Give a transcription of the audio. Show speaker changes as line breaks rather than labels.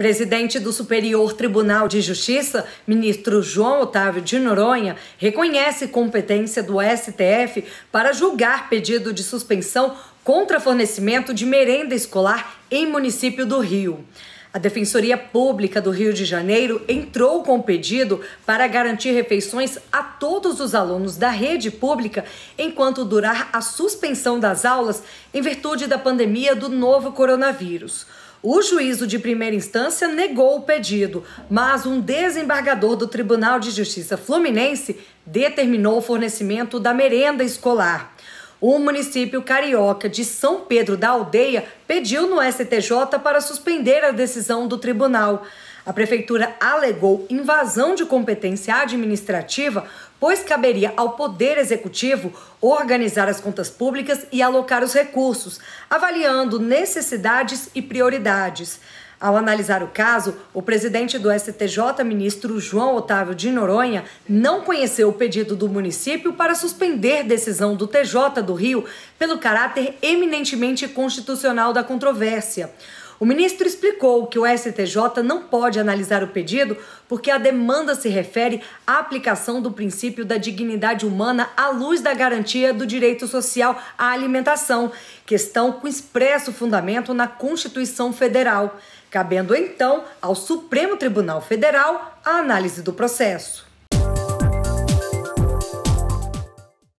Presidente do Superior Tribunal de Justiça, ministro João Otávio de Noronha, reconhece competência do STF para julgar pedido de suspensão contra fornecimento de merenda escolar em município do Rio. A Defensoria Pública do Rio de Janeiro entrou com pedido para garantir refeições a todos os alunos da rede pública enquanto durar a suspensão das aulas em virtude da pandemia do novo coronavírus. O juízo de primeira instância negou o pedido, mas um desembargador do Tribunal de Justiça Fluminense determinou o fornecimento da merenda escolar. O município carioca de São Pedro da Aldeia pediu no STJ para suspender a decisão do tribunal. A prefeitura alegou invasão de competência administrativa, pois caberia ao Poder Executivo organizar as contas públicas e alocar os recursos, avaliando necessidades e prioridades. Ao analisar o caso, o presidente do STJ, ministro João Otávio de Noronha, não conheceu o pedido do município para suspender decisão do TJ do Rio pelo caráter eminentemente constitucional da controvérsia. O ministro explicou que o STJ não pode analisar o pedido porque a demanda se refere à aplicação do princípio da dignidade humana à luz da garantia do direito social à alimentação, questão com expresso fundamento na Constituição Federal, cabendo então ao Supremo Tribunal Federal a análise do processo.